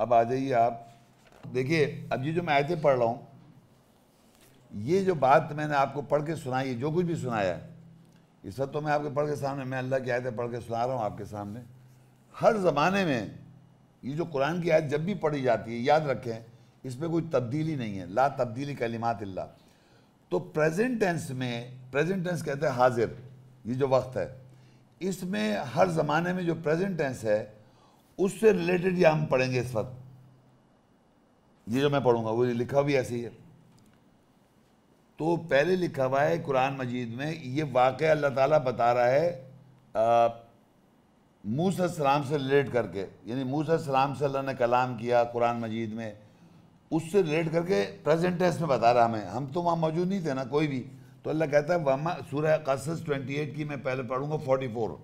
अब आ जाइए आप देखिए अब ये जो मैं आयतें पढ़ रहा हूँ ये जो बात मैंने आपको पढ़ के सुनाई जो कुछ भी सुनाया है ये सब तो मैं आपके पढ़ के सामने मैं अल्लाह की आयतें पढ़ के सुना रहा हूँ आपके सामने हर ज़माने में ये जो कुरान की आयत जब भी पढ़ी जाती है याद रखें इसमें कोई तब्दीली नहीं है ला तब्दीली कलिमात अल्लाह तो प्रेजेंट टेंस में प्रेजेंट टेंस कहते हैं हाजिर ये जो वक्त है इसमें हर ज़माने में जो प्रेजेंट टेंस है उससे रिलेटेड ये हम पढ़ेंगे इस वक्त ये जो मैं पढ़ूंगा वो लिखा भी ऐसे ही है तो पहले लिखा हुआ है कुरान मजीद में ये वाक़ अल्लाह ताला बता रहा है मूसा सलाम से रिलेट करके यानी मूसा सलाम से अल्लाह ने कलाम किया कुरान मजीद में उससे रिलेट करके प्रेजेंट टेंस में बता रहा हमें हम तो वहाँ मौजूद नहीं थे ना कोई भी तो अल्लाह कहता है वमा सूर्य कसस 28 की मैं पहले पढ़ूंगा 44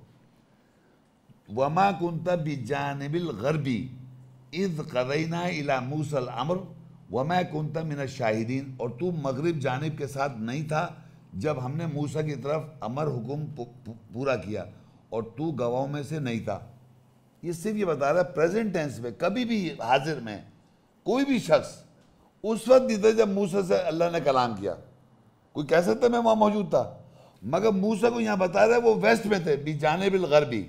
वमा कुंता जानबिल गरबी इज़ कदैना इला मूसल अमर मैं कुंतम मिन शाहिदीन और तू मगरब जानब के साथ नहीं था जब हमने मूसा की तरफ अमर हुकुम पूरा किया और तू गवाहों में से नहीं था ये सिर्फ ये बता रहा है प्रेजेंट टेंस में कभी भी हाजिर में कोई भी शख्स उस वक्त नहीं था जब मूसा से अल्लाह ने कलाम किया कोई कह सकता मैं वहाँ मौजूद था मगर मूसा को यहाँ बता रहा है वो वेस्ट में थे भी गर गरबी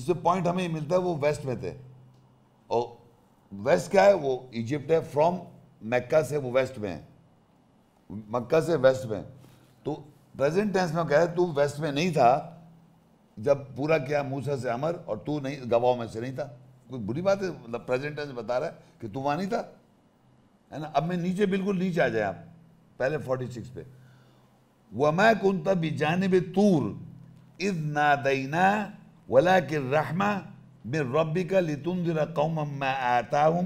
इससे पॉइंट हमें मिलता है वो वेस्ट में थे और वेस्ट क्या है वो इजिप्ट है फ्रॉम मक्का से वो वेस्ट में है मक्का से वेस्ट में तो प्रेजेंट टेंस में कह तू वेस्ट में नहीं था जब पूरा किया मूसा से अमर और तू नहीं गवाओं में से नहीं था कोई बुरी बात है मतलब प्रेजेंट टेंस बता रहा है कि तू वहाँ नहीं था है ना अब मैं नीचे बिल्कुल नीचे आ जाए आप पहले फोर्टी सिक्स पे वमा कुंत बिजानब तूर इज दईना वला के रहमा मिन रबी का लितुम लितुंदर कौम मैं आता हूँ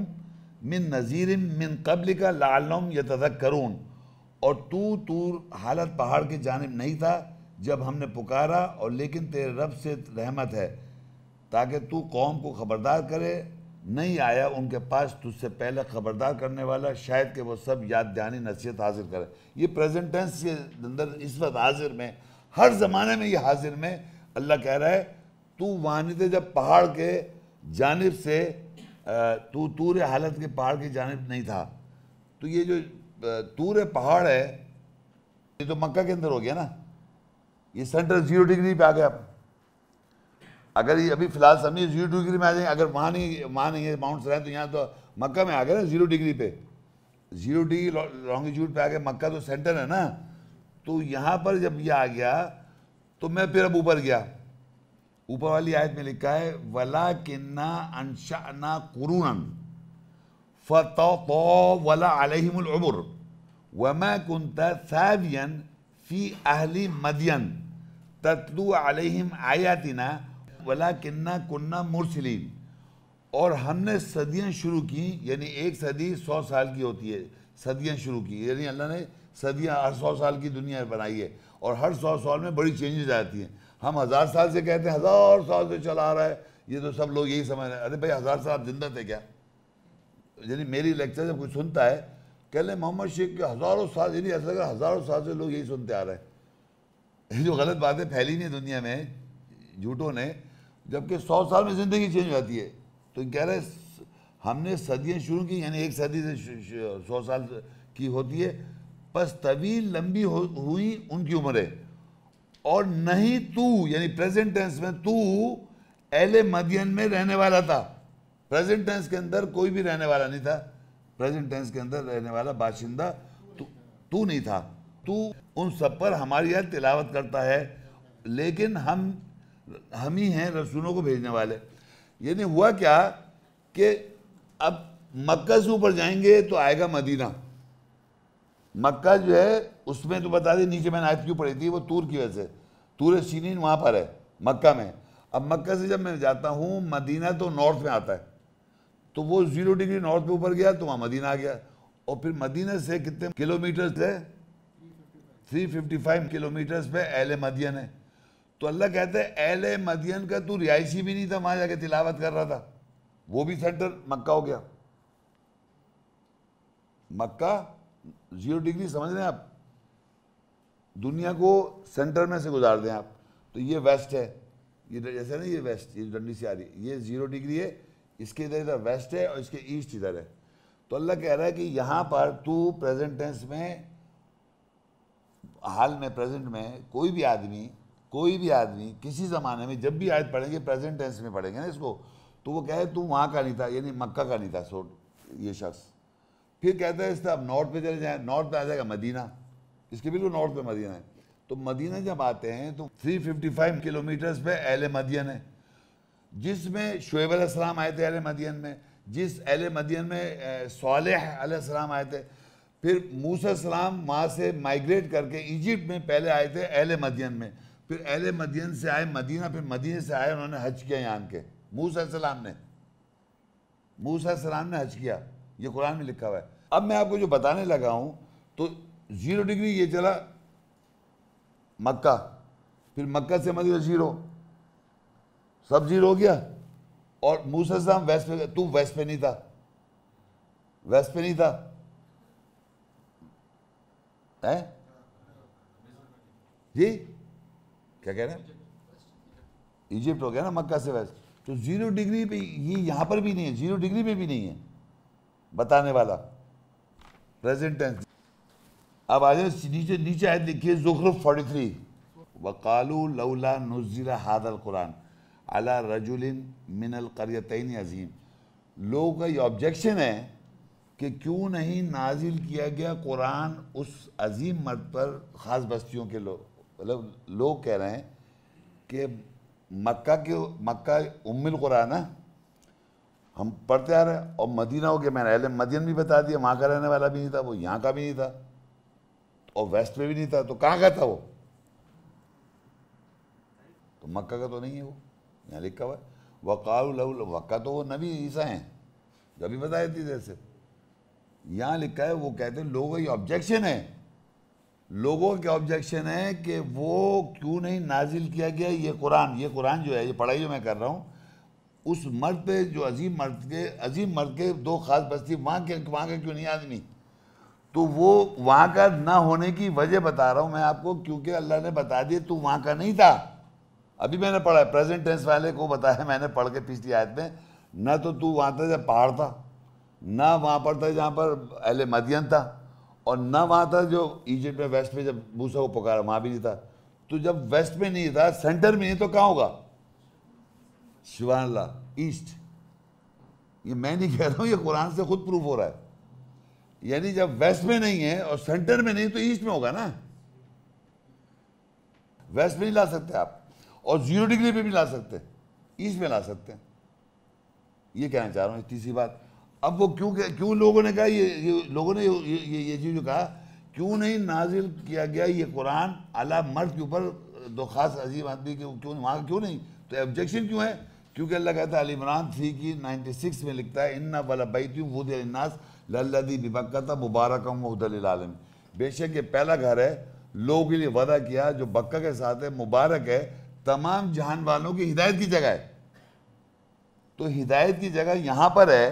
मिन नज़ीर मिन कबल का लालम या तजक्रून और तू तूर हालत पहाड़ की जानब नहीं था जब हमने पुकारा और लेकिन तेरे रब से रहमत है ताकि तू कौम को ख़बरदार करे नहीं आया उनके पास तुझसे पहले ख़बरदार करने वाला शायद कि वह सब याद दहानी नसीहत हासिल करे ये प्रजेंटेंस के अंदर इस वक्त हाजिर में हर ज़माने में ये हाजिर में अल्लाह कह रहा है तू वानित जब पहाड़ के जानब से तू तूर हालत के पहाड़ की जानब नहीं था तो ये जो तूर पहाड़ है ये तो मक्का के अंदर हो गया ना ये सेंटर जीरो डिग्री पे आ गया अगर ये अभी फिलहाल समझिए जीरो डिग्री में आ जाएंगे अगर वहाँ नहीं वहाँ नहीं है माउंट सराय तो यहाँ तो मक्का में आ गया ना जीरो डिग्री पे जीरो डिग्री लॉन्गिट्यूड पे आ गया मक्का तो सेंटर है ना तो यहाँ पर जब ये आ गया तो मैं फिर अब ऊपर गया ऊपर वाली आयत में लिखा है वला किन्ना अनशाना कुरून फतला अलहमर वमा कुंता सावियन फी अहली मदियन तत्लु अलहम आयातिना वला किन्ना कुन्ना मुरसलिन और हमने सदियाँ शुरू की यानी एक सदी सौ साल की होती है सदियाँ शुरू की यानी अल्लाह ने सदियाँ हर सौ साल की दुनिया बनाई है और हर सौ साल में बड़ी चेंजेस आती हैं हम हज़ार साल से कहते हैं हज़ार साल से चला आ रहा है ये तो सब लोग यही समझ रहे हैं अरे भाई हज़ार साल आप जिंदा थे क्या यानी मेरी लेक्चर जब कोई सुनता है कह ले मोहम्मद शेख के हज़ारों साल यानी ऐसा लग हज़ारों साल से लोग यही सुनते आ रहे हैं ये जो गलत बातें फैली नहीं दुनिया में झूठों ने जबकि सौ साल में ज़िंदगी चेंज हो जाती है तो कह रहे हमने सदियाँ शुरू की यानी एक सदी से सौ साल की होती है बस तवील लंबी हो हुई उनकी उम्र है और नहीं तू यानी प्रेजेंट टेंस में तू एले मदियन में रहने वाला था प्रेजेंट टेंस के अंदर कोई भी रहने वाला नहीं था प्रेजेंट टेंस के अंदर रहने वाला बाशिंदा तू नहीं था तू उन सब पर हमारी यार तिलावत करता है लेकिन हम हम ही हैं रसूलों को भेजने वाले यानी हुआ क्या कि अब मक्का से ऊपर जाएंगे तो आएगा मदीना मक्का जो है उसमें तो बता दी नीचे मैंने आयत क्यों पढ़ी थी वो तूर की वजह से तूर सीनिन वहाँ पर है मक्का में अब मक्का से जब मैं जाता हूँ मदीना तो नॉर्थ में आता है तो वो ज़ीरो डिग्री नॉर्थ में ऊपर गया तो वहाँ मदीना आ गया और फिर मदीना से कितने किलोमीटर्स थे 355 किलोमीटर्स पे एल मदियन है तो अल्लाह कहते हैं एल मदियन का तू रिहायशी भी नहीं था वहाँ जाके तिलावत कर रहा था वो भी सेंटर मक्का हो गया मक्का जीरो डिग्री समझ रहे हैं आप दुनिया को सेंटर में से गुजार दें आप तो ये वेस्ट है ये तो जैसे ना ये वेस्ट ये डंडी से आ रही है ये ज़ीरो डिग्री है इसके इधर इधर वेस्ट है और इसके ईस्ट इधर है तो अल्लाह कह रहा है कि यहाँ पर तू प्रेजेंट टेंस में हाल में प्रेजेंट में कोई भी आदमी कोई भी आदमी किसी ज़माने में जब भी आयत पढ़ेंगे प्रेजेंट टेंस में पढ़ेंगे ना इसको तो वो कहे तू वहाँ का नहीं था यानी मक्का का नहीं था सो ये शख्स फिर कहता है इस तरह नॉर्थ पे चले जाए नॉर्थ पे आ जाएगा मदीना इसके बिल्कुल नॉर्थ में मदीना है तो मदीना जब आते हैं तो 355 किलोमीटर्स पे एल मदियन है जिसमें शुएब अलैहिस्सलाम आए थे एल मदियन में जिस एल मदियन में सालम आए थे फिर मूसा सलाम वहाँ से माइग्रेट करके इजिप्ट में पहले आए थे एल मदियन में फिर एल मदियन से आए मदीना फिर मदीने से आए उन्होंने हज किया यहाँ के मूसा सलाम ने मूसा सलाम ने हज किया ये कुरान में लिखा हुआ है अब मैं आपको जो बताने लगा हूँ तो ज़ीरो डिग्री ये चला मक्का फिर मक्का से मदीना ज़ीरो सब ज़ीरो हो गया और मूसा वेस्ट पे तू वेस्ट पे नहीं था वेस्ट पे नहीं था है जी क्या कह रहे हैं इजिप्ट हो गया ना मक्का से वेस्ट तो ज़ीरो डिग्री पे ये यहां पर भी नहीं है ज़ीरो डिग्री पे भी नहीं है बताने वाला प्रेजेंट टेंस अब आ जाए नीचे नीचे आए लिखिए जुखरफ फोर्टी थ्री वकालू लौला हादल कुरान अला रजुलिन मिनल करतन अजीम लोगों का ये ऑब्जेक्शन है कि क्यों नहीं नाजिल किया गया कुरान उस अजीम मर्द पर ख़ास बस्तियों के लोग मतलब लोग कह रहे हैं कि मक्का के मक्का उम्मिल कुरान है हाँ? हम पढ़ते आ रहे हैं और मदीना हो गया मैंने अहले मदीन भी बता दिया वहाँ का रहने वाला भी नहीं था वो यहाँ का भी नहीं था और वेस्ट में भी नहीं था तो कहाँ का था वो तो मक्का का तो नहीं है वो यहाँ लिखा हुआ वकाल लहुल वक्का तो वो नबी ईसा हैं जो अभी बताए थी जैसे यहाँ लिखा है वो कहते हैं लोगों की ऑब्जेक्शन है लोगों के ऑब्जेक्शन है कि वो क्यों नहीं नाजिल किया गया ये कुरान ये कुरान जो है ये पढ़ाई जो मैं कर रहा हूँ उस मर्द पे जो अजीम मर्द के अजीम मर्द के दो खास बस्ती वहाँ के वहाँ के क्यों नहीं आदमी तो वो वहाँ का ना होने की वजह बता रहा हूँ मैं आपको क्योंकि अल्लाह ने बता दिया तू वहाँ का नहीं था अभी मैंने पढ़ा है प्रेजेंट टेंस वाले को बताया मैंने पढ़ के पिछली आयत में ना तो तू वहाँ था जब पहाड़ था ना वहाँ पर था जहाँ पर अहले मदियन था और ना वहाँ था जो इजिप्ट में वेस्ट में जब भूसा को पुकारा वहाँ भी नहीं था तो जब वेस्ट में नहीं था सेंटर में नहीं तो कहाँ होगा शिवानला ईस्ट ये मैं नहीं कह रहा हूँ ये कुरान से खुद प्रूफ हो रहा है यानी जब वेस्ट में नहीं है और सेंटर में नहीं तो ईस्ट में होगा ना वेस्ट में नहीं ला सकते आप और जीरो डिग्री पे भी ला सकते ईस्ट में ला सकते हैं ये कहना चाह रहा हूँ तीसरी बात अब वो क्यों क्यों लोगों ने कहा ये, ये लोगों ने ये ये, चीज़ कहा क्यों नहीं नाजिल किया गया ये कुरान अला मर्द के ऊपर दो खास अजीब आदमी के क्यों वहाँ क्यों नहीं तो ऑब्जेक्शन क्यों है क्योंकि अल्लाह कहता है अली इमरान थ्री की नाइन्टी सिक्स में लिखता है इन्ना वाला बैतू वो दिनास लल्लदी बिबक्का मुबारक उदलम बेशक ये पहला घर है लोगों के लिए वादा किया जो बक्का के साथ है मुबारक है तमाम जहान वालों की हिदायत की जगह है तो हिदायत की जगह यहाँ पर है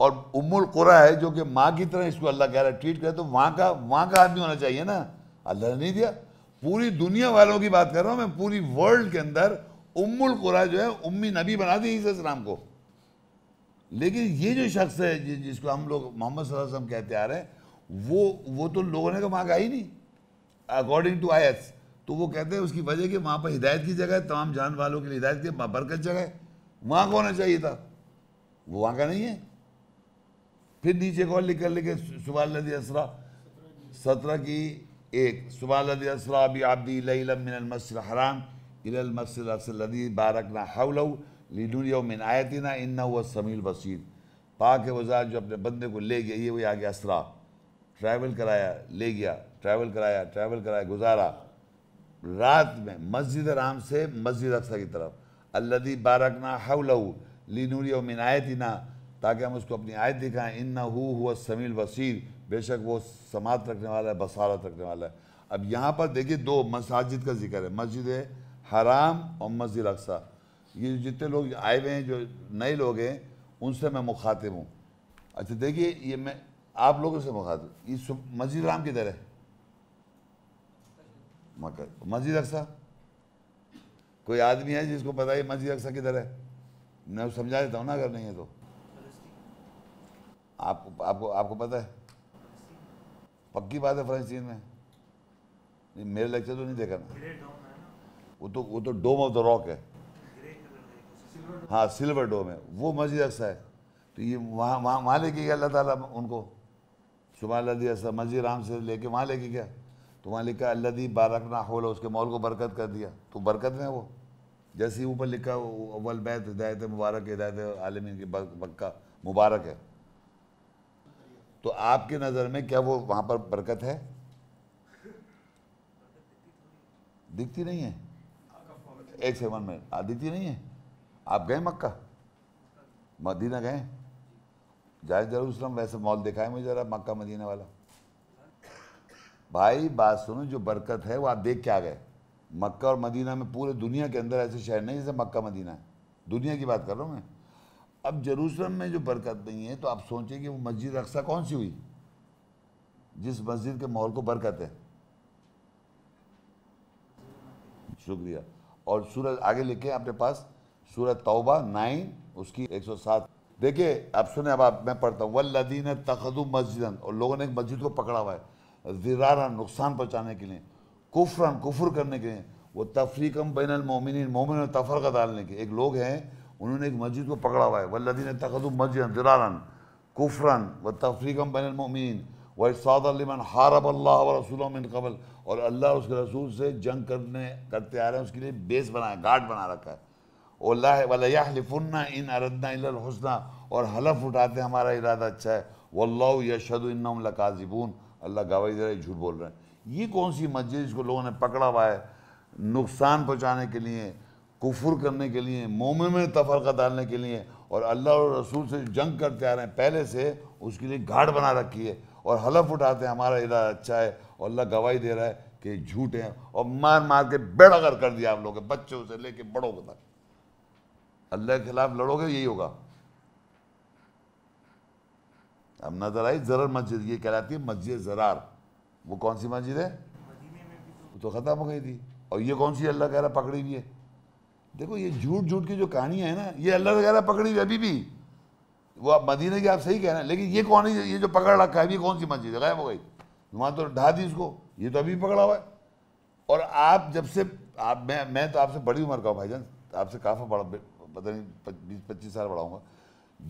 और उमुल कुरा है जो कि माँ की तरह इसको अल्लाह कह रहा है ट्रीट करे तो वहाँ का वहाँ का आदमी होना चाहिए ना अल्लाह ने नहीं दिया पूरी दुनिया वालों की बात कर रहा हूँ मैं पूरी वर्ल्ड के अंदर उमुल कुरा जो है उम्मी नबी बना दी इस को लेकिन ये जो शख्स है जि, जिसको हम लोग मोहम्मद सल्लम कहते आ रहे हैं वो वो तो लोगों ने कहा गई नहीं अकॉर्डिंग टू आई तो वो कहते हैं उसकी वजह कि वहाँ पर हिदायत की जगह तमाम जान वालों के लिए हिदायत की बरकत जगह वहाँ का होना चाहिए था वो वहाँ का नहीं है फिर नीचे कॉल लिख कर लिखे सुबह असरा सत्रह की एक सुबह असरा अभी आबदी मिनल मसर हराम इलमस्जिद बारकना ना हऊ लीनूरिया मिन आयतना इन्ना हुआ समील बसीर पाक वजार जो अपने बंदे को ले गया ये वही आ गया असरा ट्रैवल कराया ले गया ट्रैवल कराया ट्रैवल कराया गुजारा रात में मस्जिद आराम से मस्जिद अक्सा की तरफ अल्लदी बारकना हवलऊ लीनूरिया मिन ना ताकि हम उसको अपनी आयत दिखाएं इन्ना हु हुआ समील बसीर बेशक वो समात रखने वाला है बसारत रखने वाला है अब यहाँ पर देखिए दो मसाजिद का जिक्र है मस्जिद हराम और मस्जिद अक्सा ये जितने लोग आए हुए हैं जो नए लोग हैं उनसे मैं मुखातिब हूँ अच्छा देखिए ये मैं आप लोगों से मुखातिब ये मस्जिद राम किधर है मकर मस्जिद अक्सा कोई आदमी है जिसको पता है मस्जिद अक्सा किधर है मैं समझा देता हूँ ना अगर नहीं है तो आप, आपको आपको पता है पक्की बात है फ्रांसीन में नहीं मेरे लेक्चर तो नहीं देखा ना वो तो वो तो डोम ऑफ द रॉक है हाँ सिल्वर डोम है वो मस्जिद अक्सा है तो ये वहाँ वहाँ वहाँ लेके गया अल्लाह ताला उनको सुबह लदी असा मस्जिद राम से लेके वहाँ लेके गया तो वहाँ लिखा अल्लादी बारकना होल उसके मॉल को बरकत कर दिया तो बरकत में वो जैसे ही ऊपर लिखा अव्वल बैत हिदायत मुबारक हिदायत आलमी की बक्का मुबारक है तो आपके नज़र में क्या वो वहाँ पर बरकत है दिखती नहीं है एक सेवन में हाँ, दिखती नहीं है आप गए मक्का मदीना गए जाए जरूसलम वैसे मॉल दिखाए मुझे ज़रा मक्का मदीना वाला भाई बात सुनो जो बरकत है वो आप देख के आ गए मक्का और मदीना में पूरे दुनिया के अंदर ऐसे शहर नहीं जैसे मक्का मदीना है दुनिया की बात कर रहा हूँ मैं अब जरूसलम में जो बरकत नहीं है तो आप सोचें कि वो मस्जिद अक्सा कौन सी हुई जिस मस्जिद के माहौल को बरकत है शुक्रिया और सूरज आगे लिखे अपने पास सूरत तौबा नाइन उसकी एक सौ सात देखिए आप सुने अब आप मैं पढ़ता हूँ ने तखदु मस्जिद और लोगों ने एक मस्जिद को पकड़ा हुआ है ज़रारा नुकसान पहुँचाने के लिए कुफरन कुफर करने के लिए वो तफरीकम बैन मोमिन मोमिन और तफरका डालने के एक लोग हैं उन्होंने एक मस्जिद को पकड़ा हुआ है ने तखदु मस्जिद ज़रारन कुफरन व तफरीकम बैन मोमिन व सदमन हारब अल्लाह व रसूल कबल और अल्लाह उसके रसूल से जंग करने करते आ रहे हैं उसके लिए बेस बनाया गार्ड बना रखा है वलयाहलिफुन्ना इन अरदना हसना और हलफ उठाते हमारा इरादा अच्छा है वल्ला यशद इन्नम लकाजिबून अल्लाह गवाही दे रहे झूठ बोल रहे हैं ये कौन सी मस्जिद इसको लोगों ने पकड़ा हुआ है नुकसान पहुँचाने के लिए कुफुर करने के लिए मोमे में तफरका डालने के लिए और अल्लाह और रसूल से जंग करते आ रहे हैं पहले से उसके लिए घाट बना रखी है और हलफ उठाते हैं हमारा इरादा अच्छा है और अल्लाह गवाही दे रहा है कि झूठ है और मार मार के बेड़ा कर दिया आप के बच्चों से लेके बड़ों तक अल्लाह के खिलाफ लड़ोगे यही होगा अब नजर आई जरर मस्जिद ये कहलाती है मस्जिद जरार वो कौन सी मस्जिद है वो तो ख़त्म हो गई थी और ये कौन सी अल्लाह कह रहा पकड़ी हुई है देखो ये झूठ झूठ की जो कहानी है ना ये अल्लाह कह रहा पकड़ी हुई अभी भी वो आप मदीने की आप सही कह रहे हैं लेकिन ये कौन ये जो पकड़ रखा है ये कौन सी मस्जिद है गायब हो गई वहाँ तो ढा दी इसको ये तो अभी पकड़ा हुआ है और आप जब से आप मैं मैं तो आपसे बड़ी उम्र का हूँ भाईजान आपसे काफ़ी बड़ा पता नहीं बीस पच्चीस साल बड़ा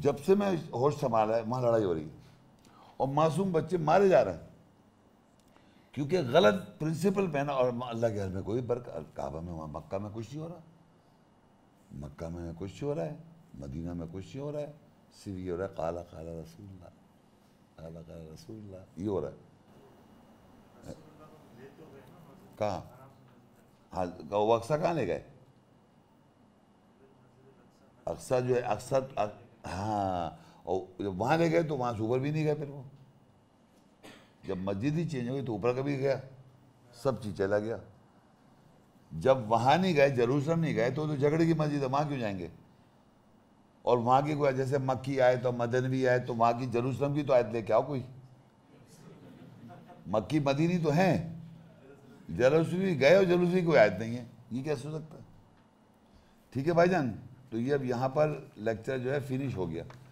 जब से मैं होश संभाला है वहाँ लड़ाई हो रही है और मासूम बच्चे मारे जा रहे हैं क्योंकि गलत प्रिंसिपल पहना और अल्लाह के घर में कोई बरक काबा में वहाँ मक्का में कुछ नहीं हो रहा मक्का में कुछ नहीं हो रहा है मदीना में कुछ नहीं हो रहा है सिर्फ ये हो रहा है काला काला रसूल्ला काला काला रसूल्ला ये हो रहा है कहाँ हाँ वक्सा अक्सा कहाँ ले गए अक्सर जो है अक्सर हाँ और जब वहाँ ले गए तो वहाँ से ऊपर भी नहीं गए फिर वो जब मस्जिद ही चेंज हो गई तो ऊपर कभी गया सब चीज़ चला गया जब वहाँ नहीं गए जरूसलम नहीं गए तो तो झगड़े की मस्जिद है वहाँ क्यों जाएंगे और वहाँ की कोई जैसे मक्की आए तो मदन भी आए तो वहाँ की जरूसलम की तो आयत लेके आओ कोई मक्की मदीनी तो हैं जरूसलम गए और जरूसलम की कोई आयत नहीं है ये कैसे हो सकता है ठीक है भाईजान तो ये अब यहाँ पर लेक्चर जो है फिनिश हो गया